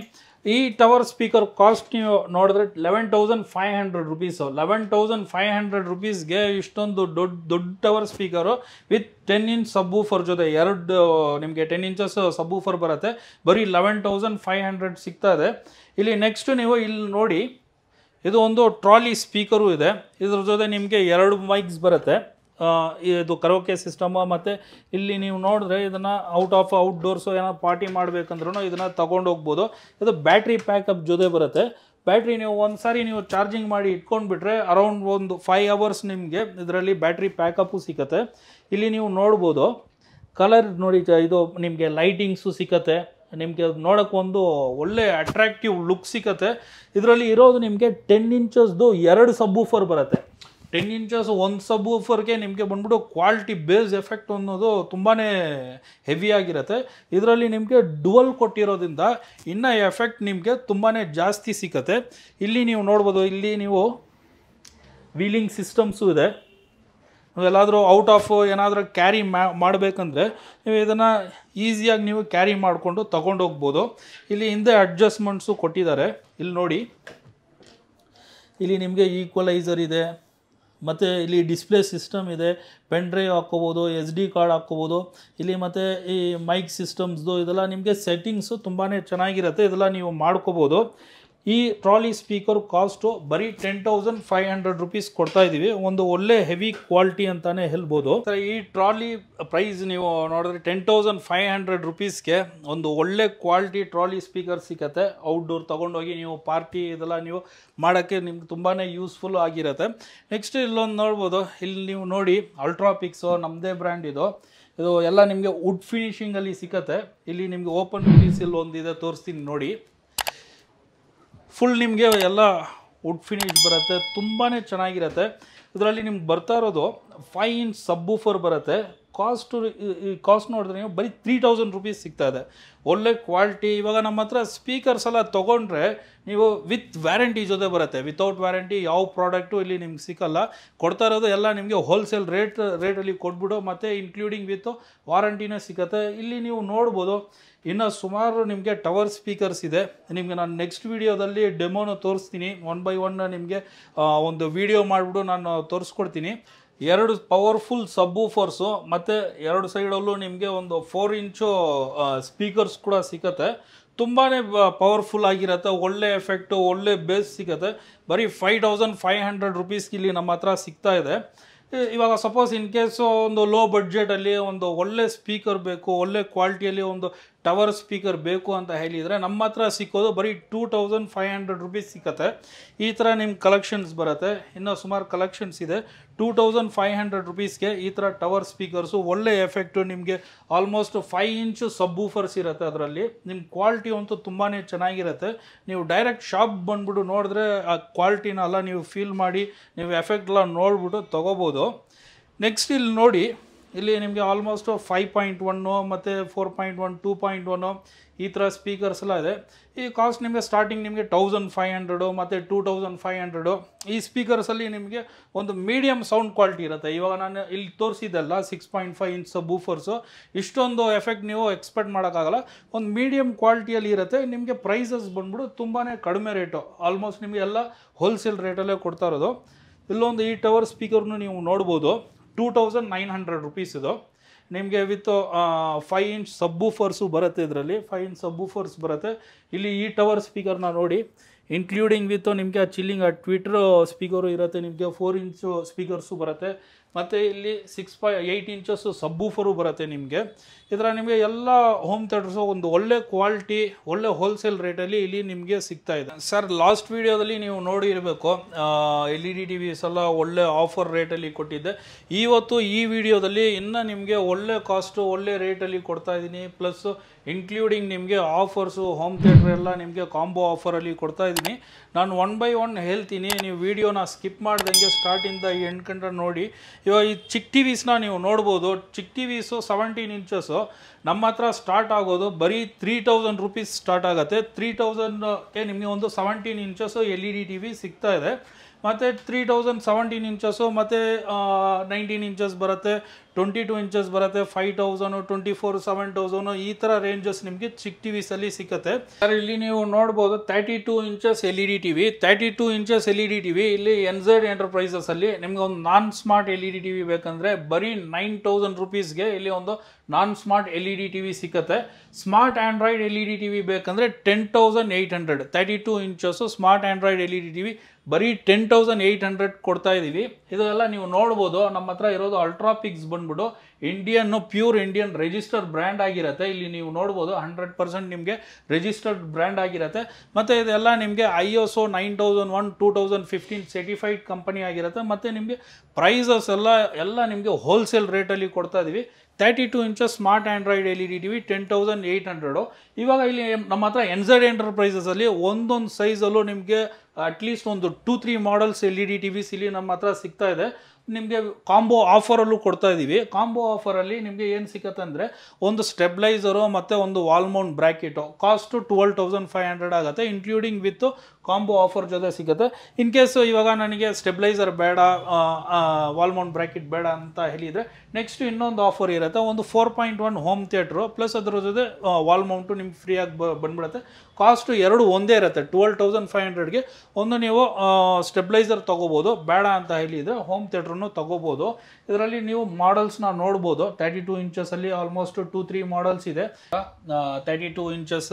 ಈ ಟವರ್ ಸ್ಪೀಕರ್ ಕಾಸ್ಟ್ ನೀವು ನೋಡಿದ್ರೆ eleven thousand five hundred rupees eleven thousand five hundred ರುಪೀಸ್ಗೆ ಇಷ್ಟೊಂದು ದೊಡ್ಡ ದೊಡ್ಡ tower speaker with ten inch subwoofer ಜೊತೆ ಎರಡು ನಿಮಗೆ ಟೆನ್ ಇಂಚಸ್ ಸಬ್ಬೂಫರ್ ಬರುತ್ತೆ ಬರೀ ಲೆವೆನ್ ತೌಸಂಡ್ ಫೈವ್ ಹಂಡ್ರೆಡ್ ಸಿಗ್ತಾ ಇದೆ ಇಲ್ಲಿ ನೆಕ್ಸ್ಟ್ ನೀವು ಇಲ್ಲಿ ನೋಡಿ ಇದು ಒಂದು ಟ್ರಾಲಿ ಸ್ಪೀಕರು ಇದೆ ಇದ್ರ ಜೊತೆ ನಿಮಗೆ ಎರಡು ಮೈಕ್ಸ್ ಬರುತ್ತೆ ಇದು ಕರೋಕೆ ಸಿಸ್ಟಮ್ ಮತ್ತು ಇಲ್ಲಿ ನೀವು ನೋಡಿದ್ರೆ ಇದನ್ನು ಔಟ್ ಆಫ್ ಔಟ್ಡೋರ್ಸು ಏನೋ ಪಾರ್ಟಿ ಮಾಡಬೇಕಂದ್ರೂ ಇದನ್ನು ತೊಗೊಂಡು ಹೋಗ್ಬೋದು ಇದು ಬ್ಯಾಟ್ರಿ ಪ್ಯಾಕಪ್ ಜೊತೆ ಬರುತ್ತೆ ಬ್ಯಾಟ್ರಿ ನೀವು ಒಂದು ಸಾರಿ ನೀವು ಚಾರ್ಜಿಂಗ್ ಮಾಡಿ ಇಟ್ಕೊಂಡ್ಬಿಟ್ರೆ ಅರೌಂಡ್ ಒಂದು ಫೈವ್ ಅವರ್ಸ್ ನಿಮಗೆ ಇದರಲ್ಲಿ ಬ್ಯಾಟ್ರಿ ಪ್ಯಾಕಪ್ಪು ಸಿಗುತ್ತೆ ಇಲ್ಲಿ ನೀವು ನೋಡ್ಬೋದು ಕಲರ್ ನೋಡಿ ಇದು ನಿಮಗೆ ಲೈಟಿಂಗ್ಸು ಸಿಕ್ಕತ್ತೆ ನಿಮಗೆ ನೋಡೋಕೆ ಒಂದು ಒಳ್ಳೆ ಅಟ್ರಾಕ್ಟಿವ್ ಲುಕ್ ಸಿಗತ್ತೆ ಇದರಲ್ಲಿ ಇರೋದು ನಿಮಗೆ ಟೆನ್ ಇಂಚಸ್ದು ಎರಡು ಸಬ್ಬೂಫರ್ ಬರುತ್ತೆ ಟೆನ್ ಇಂಚಸ್ ಒಂದು ಸಬ್ ವೂಫರ್ಗೆ ನಿಮಗೆ ಬಂದ್ಬಿಟ್ಟು ಕ್ವಾಲಿಟಿ ಬೇಸ್ ಎಫೆಕ್ಟ್ ಅನ್ನೋದು ತುಂಬಾ ಹೆವಿಯಾಗಿರುತ್ತೆ ಇದರಲ್ಲಿ ನಿಮಗೆ ಡುವಲ್ ಕೊಟ್ಟಿರೋದ್ರಿಂದ ಇನ್ನು ಎಫೆಕ್ಟ್ ನಿಮಗೆ ತುಂಬಾ ಜಾಸ್ತಿ ಸಿಕ್ಕತ್ತೆ ಇಲ್ಲಿ ನೀವು ನೋಡ್ಬೋದು ಇಲ್ಲಿ ನೀವು ವೀಲಿಂಗ್ ಸಿಸ್ಟಮ್ಸು ಇದೆ ಎಲ್ಲಾದರೂ ಔಟ್ ಆಫ್ ಏನಾದರೂ ಕ್ಯಾರಿ ಮಾಡಬೇಕಂದ್ರೆ ನೀವು ಇದನ್ನು ಈಸಿಯಾಗಿ ನೀವು ಕ್ಯಾರಿ ಮಾಡಿಕೊಂಡು ತಗೊಂಡು ಹೋಗ್ಬೋದು ಇಲ್ಲಿ ಹಿಂದೆ ಅಡ್ಜಸ್ಟ್ಮೆಂಟ್ಸು ಕೊಟ್ಟಿದ್ದಾರೆ ಇಲ್ಲಿ ನೋಡಿ ಇಲ್ಲಿ ನಿಮಗೆ ಈಕ್ವಲೈಸರ್ ಇದೆ ಮತ್ತು ಇಲ್ಲಿ ಡಿಸ್ಪ್ಲೇ ಸಿಸ್ಟಮ್ ಇದೆ ಪೆನ್ ಡ್ರೈವ್ ಹಾಕ್ಕೋಬೋದು ಎಸ್ ಡಿ ಕಾರ್ಡ್ ಹಾಕ್ಕೋಬೋದು ಇಲ್ಲಿ ಮತ್ತು ಈ ಮೈಕ್ ಸಿಸ್ಟಮ್ಸ್ದು ಇದೆಲ್ಲ ನಿಮಗೆ ಸೆಟ್ಟಿಂಗ್ಸು ತುಂಬಾ ಚೆನ್ನಾಗಿರುತ್ತೆ ಇದೆಲ್ಲ ನೀವು ಮಾಡ್ಕೋಬೋದು ಈ ಟ್ರಾಲಿ ಸ್ಪೀಕರ್ ಕಾಸ್ಟು ಬರೀ ten thousand five hundred rupees ಕೊಡ್ತಾ ಇದ್ದೀವಿ ಒಂದು ಒಳ್ಳೆ ಹೆವಿ ಕ್ವಾಲಿಟಿ ಅಂತಾನೆ ಹೇಳ್ಬೋದು ಈ ಟ್ರಾಲಿ ಪ್ರೈಸ್ ನೀವು ನೋಡಿದ್ರೆ ಟೆನ್ ತೌಸಂಡ್ ಫೈವ್ ಹಂಡ್ರೆಡ್ ರುಪೀಸ್ಗೆ ಒಂದು ಒಳ್ಳೆ ಕ್ವಾಲಿಟಿ ಟ್ರಾಲಿ ಸ್ಪೀಕರ್ ಸಿಕ್ಕತ್ತೆ ಔಟ್ಡೋರ್ ತೊಗೊಂಡೋಗಿ ನೀವು ಪಾರ್ಟಿ ಇದೆಲ್ಲ ನೀವು ಮಾಡೋಕ್ಕೆ ನಿಮ್ಗೆ ತುಂಬಾ ಯೂಸ್ಫುಲ್ ಆಗಿರುತ್ತೆ ನೆಕ್ಸ್ಟ್ ಇಲ್ಲೊಂದು ನೋಡ್ಬೋದು ಇಲ್ಲಿ ನೀವು ನೋಡಿ ಅಲ್ಟ್ರಾಪಿಕ್ಸು ನಮ್ಮದೇ ಬ್ರ್ಯಾಂಡ್ ಇದು ಇದು ಎಲ್ಲ ನಿಮಗೆ ವುಡ್ ಫಿನಿಷಿಂಗಲ್ಲಿ ಸಿಕ್ಕತ್ತೆ ಇಲ್ಲಿ ನಿಮಗೆ ಓಪನ್ ಪೀಸ್ ಇಲ್ಲಿ ಒಂದಿದೆ ತೋರಿಸ್ತೀನಿ ನೋಡಿ ಫುಲ್ ನಿಮಗೆ ಎಲ್ಲ ವುಡ್ ಫಿನಿಶ್ ಬರುತ್ತೆ ತುಂಬಾ ಚೆನ್ನಾಗಿರುತ್ತೆ ಇದರಲ್ಲಿ ನಿಮ್ಗೆ ಬರ್ತಾ ಇರೋದು ಫೈನ್ ಸಬ್ಬೂಫರ್ ಬರುತ್ತೆ ಕಾಸ್ಟು ಕಾಸ್ಟ್ ನೋಡಿದ್ರೆ ನೀವು ಬರೀ ತ್ರೀ ತೌಸಂಡ್ ರುಪೀಸ್ ಸಿಗ್ತಾ ಇದೆ ಒಳ್ಳೆ ಕ್ವಾಲಿಟಿ ಇವಾಗ ನಮ್ಮ ಹತ್ರ ಸ್ಪೀಕರ್ಸ್ ಎಲ್ಲ ತೊಗೊಂಡ್ರೆ ನೀವು ವಿತ್ ವ್ಯಾರಂಟಿ ಜೊತೆ ಬರುತ್ತೆ ವಿತೌಟ್ ವ್ಯಾರಂಟಿ ಯಾವ ಪ್ರಾಡಕ್ಟು ಇಲ್ಲಿ ನಿಮ್ಗೆ ಸಿಕ್ಕಲ್ಲ ಕೊಡ್ತಾ ಇರೋದು ಎಲ್ಲ ನಿಮಗೆ ಹೋಲ್ಸೇಲ್ ರೇಟ್ ರೇಟಲ್ಲಿ ಕೊಟ್ಬಿಡು ಮತ್ತು ಇನ್ಕ್ಲೂಡಿಂಗ್ ವಿತ್ ವಾರಂಟಿನೇ ಸಿಗತ್ತೆ ಇಲ್ಲಿ ನೀವು ನೋಡ್ಬೋದು ಇನ್ನು ಸುಮಾರು ನಿಮಗೆ ಟವರ್ ಸ್ಪೀಕರ್ಸ್ ಇದೆ ನಿಮಗೆ ನಾನು ನೆಕ್ಸ್ಟ್ ವೀಡಿಯೋದಲ್ಲಿ ಡೆಮೋನು ತೋರಿಸ್ತೀನಿ ಒನ್ ಬೈ ಒನ್ ನಿಮಗೆ ಒಂದು ವಿಡಿಯೋ ಮಾಡಿಬಿಟ್ಟು ನಾನು ತೋರಿಸ್ಕೊಡ್ತೀನಿ ಎರಡು ಪವರ್ಫುಲ್ ಸಬ್ಬೂಫರ್ಸು ಮತ್ತು ಎರಡು ಸೈಡಲ್ಲೂ ನಿಮಗೆ ಒಂದು ಫೋರ್ ಇಂಚು ಸ್ಪೀಕರ್ಸ್ ಕೂಡ ಸಿಗತ್ತೆ ತುಂಬಾ ಪವರ್ಫುಲ್ ಆಗಿರತ್ತೆ ಒಳ್ಳೆ ಎಫೆಕ್ಟು ಒಳ್ಳೆ ಬೇಸ್ ಸಿಗತ್ತೆ ಬರೀ ಫೈವ್ ತೌಸಂಡ್ ಫೈವ್ ಹಂಡ್ರೆಡ್ ರುಪೀಸ್ಗೆ ಇಲ್ಲಿ ನಮ್ಮ ಹತ್ರ ಸಿಗ್ತಾ ಇದೆ ಇವಾಗ ಸಪೋಸ್ ಇನ್ ಕೇಸು ಒಂದು ಲೋ ಬಡ್ಜೆಟಲ್ಲಿ ಒಂದು ಒಳ್ಳೆ ಸ್ಪೀಕರ್ ಬೇಕು ಒಳ್ಳೆ ಕ್ವಾಲಿಟಿಯಲ್ಲಿ ಒಂದು ಟವರ್ ಸ್ಪೀಕರ್ ಬೇಕು ಅಂತ ಹೇಳಿದರೆ ನಮ್ಮ ಹತ್ರ ಸಿಕ್ಕೋದು ಬರೀ two thousand five hundred rupees ಸಿಕ್ಕತ್ತೆ ಈ ಥರ ನಿಮ್ಮ ಕಲೆಕ್ಷನ್ಸ್ ಬರುತ್ತೆ ಇನ್ನೂ ಸುಮಾರು ಕಲೆಕ್ಷನ್ಸ್ ಇದೆ ಟೂ ತೌಸಂಡ್ ಫೈವ್ ಹಂಡ್ರೆಡ್ ರುಪೀಸ್ಗೆ ಈ ಥರ ಟವರ್ ಸ್ಪೀಕರ್ಸು ಒಳ್ಳೆ ಎಫೆಕ್ಟು ನಿಮಗೆ almost five inch sub woofers ಇರುತ್ತೆ ಅದರಲ್ಲಿ ನಿಮ್ಮ ಕ್ವಾಲಿಟಿ ಅಂತೂ ತುಂಬಾ ಚೆನ್ನಾಗಿರುತ್ತೆ ನೀವು ಡೈರೆಕ್ಟ್ ಶಾಪ್ ಬಂದ್ಬಿಟ್ಟು ನೋಡಿದ್ರೆ ಆ ಕ್ವಾಲಿಟಿನ ಎಲ್ಲ ನೀವು ಫೀಲ್ ಮಾಡಿ ನೀವು ಎಫೆಕ್ಟ್ ಎಲ್ಲ ನೋಡಿಬಿಟ್ಟು ತೊಗೋಬೋದು ನೆಕ್ಸ್ಟ್ ಇಲ್ಲಿ ನೋಡಿ ಇಲ್ಲಿ ನಿಮಗೆ ಆಲ್ಮೋಸ್ಟು ಫೈವ್ ಪಾಯಿಂಟ್ ಒನ್ನು ಮತ್ತು four point one two point one ಈ ಥರ ಸ್ಪೀಕರ್ಸ್ ಎಲ್ಲ ಇದೆ ಈ ಕಾಸ್ಟ್ ನಿಮಗೆ ಸ್ಟಾರ್ಟಿಂಗ್ ನಿಮಗೆ ಥೌಸಂಡ್ ಫೈವ್ ಹಂಡ್ರೆಡು ಮತ್ತು ಟೂ ಥೌಸಂಡ್ ಫೈವ್ ಹಂಡ್ರೆಡು ಈ ಸ್ಪೀಕರ್ಸಲ್ಲಿ ನಿಮಗೆ ಒಂದು ಮೀಡಿಯಮ್ ಸೌಂಡ್ ಕ್ವಾಲಿಟಿ ಇರುತ್ತೆ ಇವಾಗ ನಾನು ಇಲ್ಲಿ ತೋರಿಸಿದ್ದಲ್ಲ six point five inch woofers ಇಷ್ಟೊಂದು ಎಫೆಕ್ಟ್ ನೀವು ಎಕ್ಸ್ಪೆಕ್ಟ್ ಮಾಡೋಕ್ಕಾಗಲ್ಲ ಒಂದು ಮೀಡಿಯಮ್ ಕ್ವಾಲಿಟಿಯಲ್ಲಿ ಇರುತ್ತೆ ನಿಮಗೆ ಪ್ರೈಸಸ್ ಬಂದ್ಬಿಡು ತುಂಬಾ ಕಡಿಮೆ ರೇಟು ಆಲ್ಮೋಸ್ಟ್ ನಿಮಗೆಲ್ಲ ಹೋಲ್ಸೇಲ್ ರೇಟಲ್ಲೇ ಕೊಡ್ತಾ ಇರೋದು ಇಲ್ಲೊಂದು ಈ ಟವರ್ ಸ್ಪೀಕರ್ನು ನೀವು ನೋಡ್ಬೋದು two thousand nine hundred rupees ಇದು ನಿಮಗೆ ವಿತ್ ಫೈವ್ ಇಂಚ್ ಫರ್ಸು ಬರುತ್ತೆ ಇದರಲ್ಲಿ ಫೈವ್ ಇಂಚ್ ಸಬ್ಬೂಫರ್ಸ್ ಬರುತ್ತೆ ಇಲ್ಲಿ ಈ ಟವರ್ ಸ್ಪೀಕರ್ನ ನೋಡಿ ಇನ್ಕ್ಲೂಡಿಂಗ್ ವಿತ್ ನಿಮಗೆ ಆ ಚಿಲ್ಲಿಂಗ್ ಆ ಟ್ವಿಟ್ರ್ ಸ್ಪೀಕರು ಇರುತ್ತೆ ನಿಮಗೆ ಫೋರ್ ಇಂಚು ಸ್ಪೀಕರ್ಸು ಬರುತ್ತೆ ಮತ್ತು ಇಲ್ಲಿ ಸಿಕ್ಸ್ ಪಾಯ್ ಏಯ್ಟ್ ಇಂಚಸ್ಸು ಸಬ್ಬೂಫರು ಬರುತ್ತೆ ನಿಮಗೆ ಇದರ ನಿಮಗೆ ಎಲ್ಲ ಹೋಮ್ ಥೇಟರ್ಸು ಒಂದು ಒಳ್ಳೆ ಕ್ವಾಲಿಟಿ ಒಳ್ಳೆ ಹೋಲ್ಸೇಲ್ ರೇಟಲ್ಲಿ ಇಲ್ಲಿ ನಿಮಗೆ ಸಿಗ್ತಾ ಇದೆ ಸರ್ ಲಾಸ್ಟ್ ವೀಡಿಯೋದಲ್ಲಿ ನೀವು ನೋಡಿರಬೇಕು L E D e TVs ಎಲ್ಲ ಒಳ್ಳೆ ಆಫರ್ ರೇಟಲ್ಲಿ ಕೊಟ್ಟಿದ್ದೆ ಇವತ್ತು ಈ ವಿಡಿಯೋದಲ್ಲಿ ಇನ್ನೂ ನಿಮಗೆ ಒಳ್ಳೆ ಕಾಸ್ಟು ಒಳ್ಳೆ ರೇಟಲ್ಲಿ ಕೊಡ್ತಾ ಇದ್ದೀನಿ ಪ್ಲಸ್ಸು ಇನ್ಕ್ಲೂಡಿಂಗ್ ನಿಮಗೆ ಆಫರ್ಸು ಹೋಮ್ ಥಿಯೇಟ್ರ್ ಎಲ್ಲ ನಿಮಗೆ ಕಾಂಬೋ ಆಫರಲ್ಲಿ ಕೊಡ್ತಾ ಇದ್ದೀನಿ ನಾನು ಒನ್ ಬೈ ಒನ್ ಹೇಳ್ತೀನಿ ನೀವು ವಿಡಿಯೋನ ಸ್ಕಿಪ್ ಮಾಡ್ದಂಗೆ ಸ್ಟಾರ್ಟಿಂದ ಎಂಟು ಗಂಟೆ ನೋಡಿ ಇವಾಗ ಈ ಚಿಕ್ ಟಿ ವೀಸ್ನ ನೀವು ನೋಡ್ಬೋದು ಚಿಕ್ ಟಿ ವಿಸು ಸೆವೆಂಟೀನ್ ಇಂಚಸ್ಸು ನಮ್ಮ ಹತ್ರ ಸ್ಟಾರ್ಟ್ ಆಗೋದು ಬರೀ ತ್ರೀ ತೌಸಂಡ್ ರುಪೀಸ್ ಸ್ಟಾರ್ಟ್ ಆಗುತ್ತೆ ತ್ರೀ ತೌಸಂಡ್ಗೆ ನಿಮಗೆ ಒಂದು seventeen inches L E D T V ಸಿಗ್ತಾ ಇದೆ ಮತ್ತು ತ್ರೀ ತೌಸಂಡ್ ಸೆವೆಂಟೀನ್ ಇಂಚಸ್ಸು ಮತ್ತು ನೈನ್ಟೀನ್ ಇಂಚಸ್ ಬರುತ್ತೆ ಟ್ವೆಂಟಿ ಟು ಇಂಚಸ್ ಬರುತ್ತೆ five thousand twenty four seven thousand ಈ ಥರ ರೇಂಜಸ್ ನಿಮಗೆ ಚಿಕ್ಕ ಟಿ ವಿಸಲ್ಲಿ ಸಿಗುತ್ತೆ ಸರ್ ಇಲ್ಲಿ ನೀವು ನೋಡ್ಬೋದು thirty two inches L E D T V thirty two inches L E D T V ಇಲ್ಲಿ ಎನ್ ಝೆಡ್ ಎಂಟರ್ಪ್ರೈಸಸಲ್ಲಿ ನಿಮ್ಗೆ ಒಂದು non smart L E D T V ಬೇಕಂದರೆ ಬರೀ ನೈನ್ ತೌಸಂಡ್ ರುಪೀಸ್ಗೆ ಇಲ್ಲಿ ಒಂದು non smart L E D T V ಸಿಗುತ್ತೆ smart Android L E D T V ಬೇಕಂದರೆ ten thousand eight hundred thirty two inches smart Android L E D T V ಬರೀ ten thousand eight hundred ಕೊಡ್ತಾ ಇದ್ದೀವಿ ಇದೆಲ್ಲ ನೀವು ನೋಡ್ಬೋದು ನಮ್ಮ ಹತ್ರ ಇರೋದು ಅಲ್ಟ್ರಾಪಿಕ್ಸ್ ಬಂದ್ಬಿಟ್ಟು Indian pure Indian registered brand ಆಗಿರುತ್ತೆ ಇಲ್ಲಿ ನೀವು ನೋಡ್ಬೋದು ಹಂಡ್ರೆಡ್ ಪರ್ಸೆಂಟ್ ನಿಮಗೆ ರಿಜಿಸ್ಟರ್ಡ್ ಬ್ರ್ಯಾಂಡ್ ಆಗಿರುತ್ತೆ ಮತ್ತು ಇದೆಲ್ಲ ನಿಮಗೆ I S O nine thousand one two thousand fifteen certified company ಆಗಿರುತ್ತೆ ಮತ್ತು ನಿಮಗೆ ಪ್ರೈಸಸ್ ಎಲ್ಲ ಎಲ್ಲ ನಿಮಗೆ ಹೋಲ್ಸೇಲ್ ರೇಟಲ್ಲಿ ಕೊಡ್ತಾ ಇದ್ದೀವಿ thirty two inches smart Android L E D T V ten thousand eight hundred ಇವಾಗ ಇಲ್ಲಿ ನಮ್ಮ ಹತ್ರ ಎನ್ಝೆಡ್ ಎಂಟರ್ಪ್ರೈಸಸಲ್ಲಿ ಒಂದೊಂದು ಸೈಜಲ್ಲೂ ನಿಮಗೆ ಅಟ್ಲೀಸ್ಟ್ ಒಂದು two three models L E D TVs ಇಲ್ಲಿ ನಮ್ಮ ಹತ್ರ ಸಿಗ್ತಾ ಇದೆ ನಿಮಗೆ ಕಾಂಬೋ ಆಫರಲ್ಲೂ ಕೊಡ್ತಾ ಇದ್ದೀವಿ ಕಾಂಬೋ ಆಫರಲ್ಲಿ ನಿಮಗೆ ಏನು ಅಂದರೆ ಒಂದು ಸ್ಟೆಬ್ಲೈಸರು ಮತ್ತು ಒಂದು wall mount bracket cost twelve thousand five hundred ಆಗುತ್ತೆ ಇನ್ಕ್ಲೂಡಿಂಗ್ ವಿತ್ ಕಾಂಬೋ ಆಫರ್ ಜೊತೆ ಸಿಗುತ್ತೆ ಇನ್ ಕೇಸ್ ಇವಾಗ ನನಗೆ ಸ್ಟೆಬ್ಲೈಸರ್ ಬೇಡ ವಾಲ್ಮೌಂಟ್ ಬ್ರ್ಯಾಕೆಟ್ ಬೇಡ ಅಂತ ಹೇಳಿದರೆ ನೆಕ್ಸ್ಟ್ ಇನ್ನೊಂದು ಆಫರ್ ಇರುತ್ತೆ ಒಂದು four point one home theatre plus ಅದ್ರ ಜೊತೆ ವಾಲ್ಮೌಂಟು ನಿಮ್ಗೆ ಫ್ರೀಯಾಗಿ ಬ ಬಂದ್ಬಿಡುತ್ತೆ ಕಾಸ್ಟು ಎರಡು ಒಂದೇ ಇರುತ್ತೆ ಟ್ವೆಲ್ ತೌಸಂಡ್ ಫೈವ್ ಹಂಡ್ರೆಡ್ಗೆ ಒಂದು ನೀವು ಸ್ಟೆಬ್ಲೈಸರ್ ತೊಗೋಬೋದು ಬೇಡ ಅಂತ ಹೇಳಿದರೆ ಹೋಮ್ ಥಿಯೇಟ್ರ್ ಬೇಕಾದ್ರೂ ತಗೋಬೋದು ಇದರಲ್ಲಿ ನೀವು ಮಾಡಲ್ಸ್ನ ನೋಡ್ಬೋದು ತರ್ಟಿ ಟೂ ಅಲ್ಲಿ ಆಲ್ಮೋಸ್ಟ್ ಟೂ ತ್ರೀ ಮಾಡಲ್ಸ್ ಇದೆ ತರ್ಟಿ ಟೂ ಇಂಚಸ್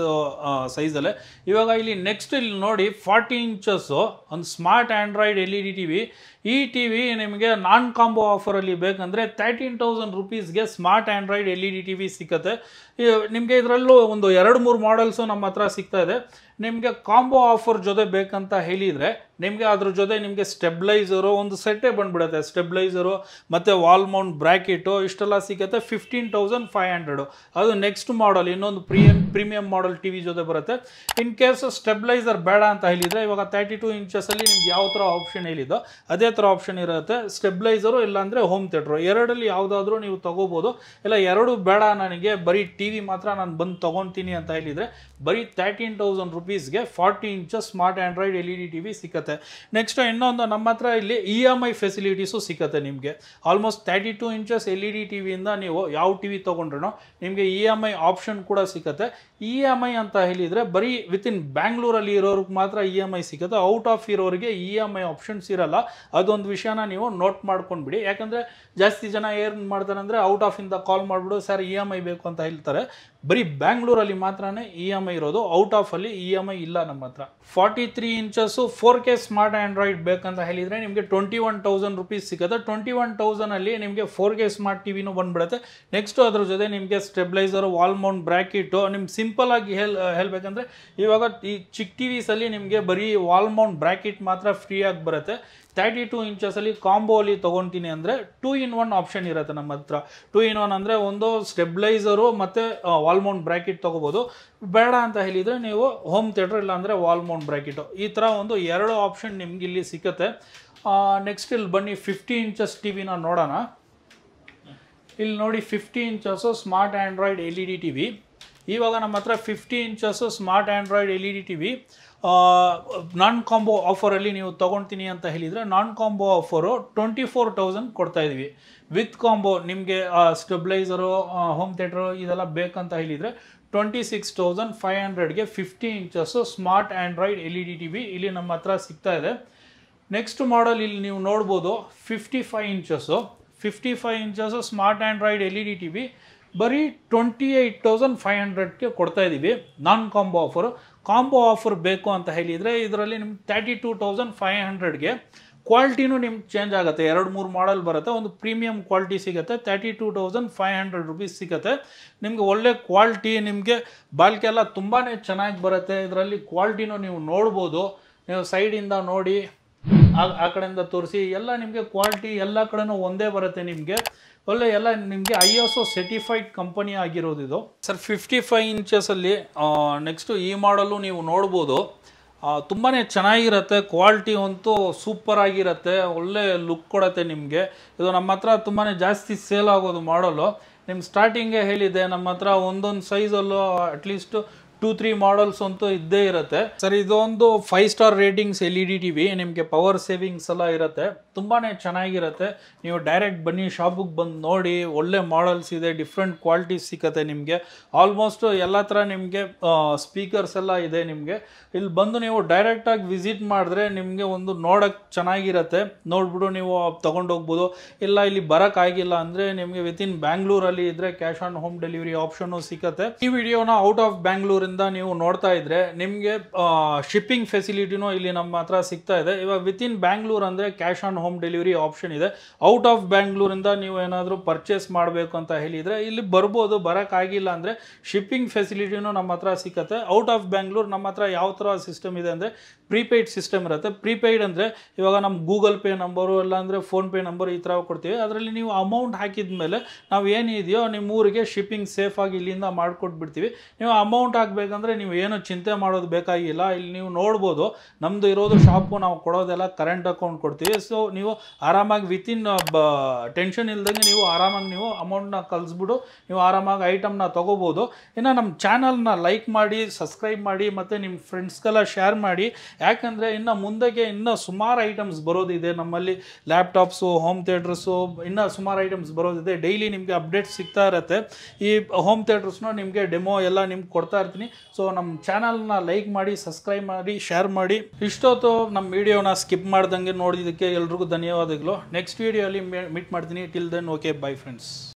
ಸೈಜಲ್ಲೇ ಇವಾಗ ಇಲ್ಲಿ ನೆಕ್ಸ್ಟ್ ಇಲ್ಲಿ ನೋಡಿ ಫಾರ್ಟಿ ಇಂಚಸ್ಸು ಒಂದು smart Android L E D T V ಈ ಟಿ ವಿ ನಿಮಗೆ ನಾನ್ ಕಾಂಬೋ ಆಫರಲ್ಲಿ ಬೇಕಂದರೆ ತರ್ಟೀನ್ ತೌಸಂಡ್ ರುಪೀಸ್ಗೆ smart Android L E D T V ಸಿಕ್ಕತ್ತೆ ನಿಮಗೆ ಇದರಲ್ಲೂ ಒಂದು ಎರಡು ಮೂರು ಮಾಡೆಲ್ಸು ನಮ್ಮ ಹತ್ರ ಸಿಗ್ತಾ ಇದೆ ನಿಮಗೆ ಕಾಂಬೋ ಆಫರ್ ಜೊತೆ ಬೇಕಂತ ಹೇಳಿದರೆ ನಿಮಗೆ ಅದ್ರ ಜೊತೆ ನಿಮಗೆ ಸ್ಟೆಬ್ಲೈಸರು ಒಂದು ಸೆಟ್ಟೇ ಬಂದುಬಿಡುತ್ತೆ ಸ್ಟೆಬ್ಲೈಸರು ಮತ್ತು ವಾಲ್ ಮೌಂಟ್ ಬ್ರ್ಯಾಕೆಟು ಇಷ್ಟೆಲ್ಲ ಸಿಗುತ್ತೆ ಫಿಫ್ಟೀನ್ ತೌಸಂಡ್ ಫೈವ್ ಹಂಡ್ರೆಡು ಅದು ನೆಕ್ಸ್ಟ್ ಮಾಡಲ್ ಇನ್ನೊಂದು premium premium model T V ಜೊತೆ ಬರುತ್ತೆ ಇನ್ ಕೇಸ್ ಸ್ಟೆಬ್ಲೈಸರ್ ಬೇಡ ಅಂತ ಹೇಳಿದರೆ ಇವಾಗ ತರ್ಟಿ ಟು ಇಂಚಸ್ಸಲ್ಲಿ ನಿಮ್ಗೆ ಯಾವ ಥರ ಆಪ್ಷನ್ ಹೇಳಿದ್ದೋ ಅದೇ ಇದೇ ಥರ ಆಪ್ಷನ್ ಇರುತ್ತೆ ಸ್ಟೆಬ್ಲೈಸರು ಇಲ್ಲಾಂದರೆ ಹೋಮ್ ಥಿಯೇಟ್ರು ಎರಡಲ್ಲಿ ಯಾವುದಾದ್ರೂ ನೀವು ತೊಗೋಬೋದು ಇಲ್ಲ ಎರಡು ಬೇಡ ನನಗೆ ಬರೀ ಟಿ ವಿ ಮಾತ್ರ ನಾನು ಬಂದು ತೊಗೊತೀನಿ ಅಂತ ಹೇಳಿದರೆ ಬರೀ ತರ್ಟೀನ್ ತೌಸಂಡ್ ರುಪೀಸ್ಗೆ forty inches smart Android L E D T V ಸಿಕ್ಕತ್ತೆ ನೆಕ್ಸ್ಟ್ ಇನ್ನೊಂದು ನಮ್ಮ ಹತ್ರ ಇಲ್ಲಿ ಇ ಎಮ್ ಐ ಫೆಸಿಲಿಟೀಸು ಸಿಕ್ಕತ್ತೆ ನಿಮಗೆ almost thirty two inches L E D T ವಿಯಿಂದ ನೀವು ಯಾವ ಟಿ ವಿ ತೊಗೊಂಡ್ರೂ ನಿಮಗೆ ಇ e ಎಮ್ ಐ ಆಪ್ಷನ್ ಕೂಡ ಸಿಕ್ಕತ್ತೆ ಇ ಎಮ್ ಐ ಅಂತ ಹೇಳಿದರೆ ಬರೀ ವಿತಿನ್ ಬ್ಯಾಂಗ್ಳೂರಲ್ಲಿ ಇರೋರಿಗೆ ಮಾತ್ರ ಇ ಎಮ್ ಐ ಸಿಗುತ್ತೆ ಔಟ್ ಆಫ್ ಇರೋರಿಗೆ ಇ ಎಮ್ ಐ ಆಪ್ಷನ್ಸ್ ಇರಲ್ಲ ಅದೊಂದು ವಿಷಯನ ನೀವು ನೋಟ್ ಮಾಡ್ಕೊಂಡ್ಬಿಡಿ ಯಾಕಂದರೆ ಜಾಸ್ತಿ ಜನ ಏನು ಮಾಡ್ತಾರೆ ಅಂದರೆ ಔಟ್ ಆಫಿಂದ ಕಾಲ್ ಮಾಡಿಬಿಡು ಸರ್ ಇ ಎಮ್ ಐ ಬೇಕು ಅಂತ ಹೇಳ್ತಾರೆ ಬರೀ ಬ್ಯಾಂಗ್ಳೂರಲ್ಲಿ ಮಾತ್ರನೇ ಇ ಎಮ್ ಐ ಇರೋದು ಔಟ್ ಅಲ್ಲಿ ಇ ಎಮ್ ಐ ಇಲ್ಲ ನಮ್ಮ ಹತ್ರ forty three inches four K smart android ಬೇಕಂತ ಹೇಳಿದರೆ ನಿಮಗೆ ಟ್ವೆಂಟಿ ಒನ್ ತೌಸಂಡ್ ರುಪೀಸ್ ಸಿಗುತ್ತೆ ಟ್ವೆಂಟಿ ಒನ್ ತೌಸಂಡಲ್ಲಿ ನಿಮಗೆ ಫೋರ್ ಕೆ ಸ್ಮಾರ್ಟ್ ಟಿ ವಿನೂ ಬಂದುಬಿಡುತ್ತೆ ನೆಕ್ಸ್ಟು ಅದ್ರ ಜೊತೆ ನಿಮಗೆ ಸ್ಟೆಬ್ಲೈಸರು ವಾಲ್ ಮೌಂಟ್ ಬ್ರ್ಯಾಕೆಟು ನಿಮ್ಮ ಸಿಂಪಲಾಗಿ ಆಗಿ ಹೇಳಬೇಕಂದ್ರೆ ಇವಾಗ ಈ ಚಿಕ್ ಟಿ ವಿಸಲ್ಲಿ ನಿಮಗೆ ಬರೀ ವಾಲ್ ಮೌಂಟ್ ಬ್ರ್ಯಾಕೆಟ್ ಮಾತ್ರ ಫ್ರೀಯಾಗಿ ಬರುತ್ತೆ ತರ್ಟಿ ಟೂ ಇಂಚಸಲ್ಲಿ ಅಲ್ಲಿ ತೊಗೊತೀನಿ ಅಂದರೆ ಟೂ ಇನ್ ಒನ್ ಆಪ್ಷನ್ ಇರುತ್ತೆ ನಮ್ಮ ಹತ್ರ ಟೂ ಇನ್ ಒನ್ ಅಂದರೆ ಒಂದು ಸ್ಟೆಬ್ಲೈಸರು ಮತ್ತು ವಾಲ್ಮೌಂಟ್ ಬ್ರ್ಯಾಕೆಟ್ ತೊಗೋಬೋದು ಬೇಡ ಅಂತ ಹೇಳಿದರೆ ನೀವು ಹೋಮ್ ಥಿಯೇಟ್ರ್ ಇಲ್ಲಾಂದರೆ ವಾಲ್ಮೌಂಟ್ ಬ್ರ್ಯಾಕೆಟು ಈ ಥರ ಒಂದು ಎರಡು ಆಪ್ಷನ್ ನಿಮ್ಗೆ ಇಲ್ಲಿ ಸಿಕ್ಕತ್ತೆ ನೆಕ್ಸ್ಟ್ ಇಲ್ಲಿ ಬನ್ನಿ ಫಿಫ್ಟಿ ಇಂಚಸ್ ಟಿ ವಿನ ನೋಡೋಣ ಇಲ್ಲಿ ನೋಡಿ fifty inches smart Android L E D T V ಇವಾಗ ನಮ್ಮ ಹತ್ರ fifty inches smart Android L E D T V non combo ಆಫರಲ್ಲಿ ನೀವು ತೊಗೊಳ್ತೀನಿ ಅಂತ ಹೇಳಿದರೆ non combo offer twenty four thousand ಕೊಡ್ತಾಯಿದ್ವಿ ವಿತ್ ಕಾಂಬೋ ನಿಮಗೆ ಸ್ಟೆಬ್ಲೈಸರು ಹೋಮ್ ಥಿಯೇಟ್ರು ಇದೆಲ್ಲ ಬೇಕಂತ ಹೇಳಿದರೆ ಟ್ವೆಂಟಿ ಸಿಕ್ಸ್ ತೌಸಂಡ್ ಫೈವ್ ಹಂಡ್ರೆಡ್ಗೆ fifty inches smart Android L E D T V ಇಲ್ಲಿ ನಮ್ಮ ಹತ್ರ ಸಿಗ್ತಾ ಇದೆ ನೆಕ್ಸ್ಟ್ ಮಾಡಲ್ ಇಲ್ಲಿ ನೀವು ನೋಡ್ಬೋದು fifty five inches fifty five inches smart Android L E D T V ಬರೀ ಟ್ವೆಂಟಿ ಏಯ್ಟ್ ತೌಸಂಡ್ ಫೈವ್ ಹಂಡ್ರೆಡ್ಗೆ ಕೊಡ್ತಾ ಇದ್ದೀವಿ non combo offer combo offer ಬೇಕು ಅಂತ ಹೇಳಿದರೆ ಇದರಲ್ಲಿ ನಿಮ್ಗೆ ತರ್ಟಿ ಟೂ ತೌಸಂಡ್ ಫೈವ್ ಹಂಡ್ರೆಡ್ಗೆ ಕ್ವಾಲಿಟಿನೂ ನಿಮ್ಗೆ ಚೇಂಜ್ ಆಗುತ್ತೆ ಎರಡು ಮೂರು ಮಾಡಲ್ ಬರುತ್ತೆ ಒಂದು ಪ್ರೀಮಿಯಂ ಕ್ವಾಲಿಟಿ ಸಿಗುತ್ತೆ thirty two thousand five hundred rupees ಸಿಗುತ್ತೆ ನಿಮಗೆ ಒಳ್ಳೆ ಕ್ವಾಲಿಟಿ ನಿಮಗೆ ಬಾಲ್ಕೆಲ್ಲ ತುಂಬಾ ಚೆನ್ನಾಗಿ ಬರುತ್ತೆ ಇದರಲ್ಲಿ ಕ್ವಾಲಿಟಿನೂ ನೀವು ನೋಡ್ಬೋದು ನೀವು ಸೈಡಿಂದ ನೋಡಿ ಆ ಕಡೆಯಿಂದ ತೋರಿಸಿ ಎಲ್ಲ ನಿಮಗೆ ಕ್ವಾಲಿಟಿ ಎಲ್ಲ ಕಡೆನೂ ಒಂದೇ ಬರುತ್ತೆ ನಿಮಗೆ ಒಳ್ಳೆ ಎಲ್ಲ ನಿಮಗೆ I S O certified company ಆಗಿರೋದು ಇದು ಸರ್ ಫಿಫ್ಟಿ ಫೈವ್ ಇಂಚಸಲ್ಲಿ ನೆಕ್ಸ್ಟು ಈ ಮಾಡಲು ನೀವು ನೋಡ್ಬೋದು ತುಂಬಾ ಚೆನ್ನಾಗಿರುತ್ತೆ ಕ್ವಾಲಿಟಿ ಅಂತೂ ಸೂಪರ್ ಆಗಿರುತ್ತೆ ಒಳ್ಳೆ ಲುಕ್ ಕೊಡತ್ತೆ ನಿಮಗೆ ಇದು ನಮ್ಮ ಹತ್ರ ತುಂಬಾ ಜಾಸ್ತಿ ಸೇಲ್ ಆಗೋದು ಮಾಡಲು ನಿಮ್ಮ ಸ್ಟಾರ್ಟಿಂಗೇ ಹೇಳಿದೆ ನಮ್ಮ ಹತ್ರ ಒಂದೊಂದು ಸೈಜಲ್ಲೂ ಅಟ್ಲೀಸ್ಟ್ ಟೂ ತ್ರೀ ಮಾಡಲ್ಸ್ ಅಂತೂ ಇದ್ದೇ ಇರುತ್ತೆ ಸರ್ ಇದೊಂದು five star ratings L E D T V ನಿಮಗೆ ಪವರ್ ಸೇವಿಂಗ್ಸ್ ಎಲ್ಲ ಇರುತ್ತೆ ತುಂಬಾ ಚೆನ್ನಾಗಿರುತ್ತೆ ನೀವು ಡೈರೆಕ್ಟ್ ಬನ್ನಿ ಶಾಪಿಗೆ ಬಂದು ನೋಡಿ ಒಳ್ಳೆ ಮಾಡಲ್ಸ್ ಇದೆ ಡಿಫ್ರೆಂಟ್ ಕ್ವಾಲಿಟೀಸ್ ಸಿಕ್ಕತ್ತೆ ನಿಮಗೆ ಆಲ್ಮೋಸ್ಟ್ ಎಲ್ಲ ಥರ ನಿಮಗೆ ಸ್ಪೀಕರ್ಸ್ ಎಲ್ಲ ಇದೆ ನಿಮಗೆ ಇಲ್ಲಿ ಬಂದು ನೀವು ಡೈರೆಕ್ಟಾಗಿ ವಿಸಿಟ್ ಮಾಡಿದ್ರೆ ನಿಮಗೆ ಒಂದು ನೋಡೋಕ್ಕೆ ಚೆನ್ನಾಗಿರತ್ತೆ ನೋಡ್ಬಿಟ್ಟು ನೀವು ತೊಗೊಂಡೋಗ್ಬೋದು ಇಲ್ಲ ಇಲ್ಲಿ ಬರೋಕ್ಕಾಗಿಲ್ಲ ಅಂದರೆ ನಿಮಗೆ ವಿತಿನ್ ಬ್ಯಾಂಗ್ಳೂರಲ್ಲಿ ಇದ್ದರೆ ಕ್ಯಾಶ್ ಆನ್ ಹೋಮ್ ಡೆಲಿವರಿ ಆಪ್ಷನ್ನು ಸಿಕ್ಕತ್ತೆ ಈ ವಿಡಿಯೋನ ಔಟ್ ಆಫ್ ಬ್ಯಾಂಗ್ಳೂರಿಂದ ನೀವು ನೋಡ್ತಾ ಇದ್ರೆ ನಿಮಗೆ ಶಿಪ್ಪಿಂಗ್ ಫೆಸಿಲಿಟಿನೂ ಇಲ್ಲಿ ನಮ್ಮ ಹತ್ರ ಸಿಗ್ತಾ ಇದೆ ಇವಾಗ ವಿತಿನ್ ಬ್ಯಾಂಗ್ಳೂರ್ ಅಂದರೆ cash on home home delivery option ಇದೆ ಔಟ್ ಆಫ್ ಬ್ಯಾಂಗ್ಳೂರಿಂದ ನೀವು ಏನಾದರೂ ಪರ್ಚೇಸ್ ಮಾಡಬೇಕು ಅಂತ ಹೇಳಿದರೆ ಇಲ್ಲಿ ಬರ್ಬೋದು ಬರೋಕ್ಕಾಗಿಲ್ಲ ಅಂದರೆ ಶಿಪ್ಪಿಂಗ್ ಫೆಸಿಲಿಟಿನೂ ನಮ್ಮ ಹತ್ರ ಸಿಕ್ಕತ್ತೆ ಔಟ್ ಆಫ್ ಬ್ಯಾಂಗ್ಳೂರು ನಮ್ಮ ಹತ್ರ ಯಾವ ಥರ ಸಿಸ್ಟಮ್ ಇದೆ ಅಂದರೆ ಪ್ರೀಪೇಯ್ಡ್ ಸಿಸ್ಟಮ್ ಇರುತ್ತೆ ಪ್ರೀಪೇಯ್ಡ್ ಅಂದರೆ ಇವಾಗ ನಮ್ಮ ಗೂಗಲ್ ಪೇ ನಂಬರು ಇಲ್ಲ ಅಂದರೆ ಫೋನ್ಪೇ ನಂಬರು ಈ ಥರ ಕೊಡ್ತೀವಿ ಅದರಲ್ಲಿ ನೀವು ಅಮೌಂಟ್ ಹಾಕಿದ ಮೇಲೆ ನಾವು ಏನಿದೆಯೋ ನಿಮ್ಮ ಊರಿಗೆ ಶಿಪ್ಪಿಂಗ್ ಸೇಫಾಗಿ ಇಲ್ಲಿಂದ ಮಾಡಿಕೊಟ್ಬಿಡ್ತೀವಿ ನೀವು ಅಮೌಂಟ್ ಹಾಕಬೇಕಂದ್ರೆ ನೀವು ಏನು ಚಿಂತೆ ಮಾಡೋದು ಬೇಕಾಗಿಲ್ಲ ಇಲ್ಲಿ ನೀವು ನೋಡ್ಬೋದು ನಮ್ಮದು ಇರೋದು ಶಾಪು ನಾವು ಕೊಡೋದೆಲ್ಲ ಕರೆಂಟ್ ಅಕೌಂಟ್ ಕೊಡ್ತೀವಿ ಸೊ ನೀವು ಆರಾಮಾಗಿ ವಿತಿನ್ ಬ ಟೆನ್ಷನ್ ಇಲ್ದಂಗೆ ನೀವು ಆರಾಮಾಗಿ ನೀವು ಅಮೌಂಟ್ನ ಕಲಿಸ್ಬಿಡು ನೀವು ಆರಾಮಾಗಿ ಐಟಮ್ನ ತೊಗೋಬೋದು ಇನ್ನು ನಮ್ಮ ಚಾನಲ್ನ ಲೈಕ್ ಮಾಡಿ ಸಬ್ಸ್ಕ್ರೈಬ್ ಮಾಡಿ ಮತ್ತು ನಿಮ್ಮ ಫ್ರೆಂಡ್ಸ್ಗೆಲ್ಲ ಶೇರ್ ಮಾಡಿ ಯಾಕಂದರೆ ಇನ್ನು ಮುಂದಕ್ಕೆ ಇನ್ನೂ ಸುಮಾರು ಐಟಮ್ಸ್ ಬರೋದಿದೆ ನಮ್ಮಲ್ಲಿ ಲ್ಯಾಪ್ಟಾಪ್ಸು ಹೋಮ್ ಥಿಯೇಟ್ರಸ್ಸು ಇನ್ನೂ ಸುಮಾರು ಐಟಮ್ಸ್ ಬರೋದಿದೆ ಡೈಲಿ ನಿಮಗೆ ಅಪ್ಡೇಟ್ಸ್ ಸಿಗ್ತಾ ಇರುತ್ತೆ ಈ ಹೋಮ್ ಥಿಯೇಟ್ರಸ್ನ ನಿಮಗೆ ಡೆಮೋ ಎಲ್ಲ ನಿಮ್ಗೆ ಕೊಡ್ತಾ ಇರ್ತೀನಿ ಸೊ ನಮ್ಮ ಚಾನಲ್ನ ಲೈಕ್ ಮಾಡಿ ಸಬ್ಸ್ಕ್ರೈಬ್ ಮಾಡಿ ಶೇರ್ ಮಾಡಿ ಇಷ್ಟೊತ್ತು ನಮ್ಮ ವಿಡಿಯೋನ ಸ್ಕಿಪ್ ಮಾಡ್ದಂಗೆ ನೋಡಿದ್ದಕ್ಕೆ ಎಲ್ರಿಗೂ ಧನ್ಯವಾದಗಳು ನೆಕ್ಸ್ಟ್ ವಿಡಿಯೋಲಿ ಮೀಟ್ ಮಾಡ್ತೀನಿ till then okay bye friends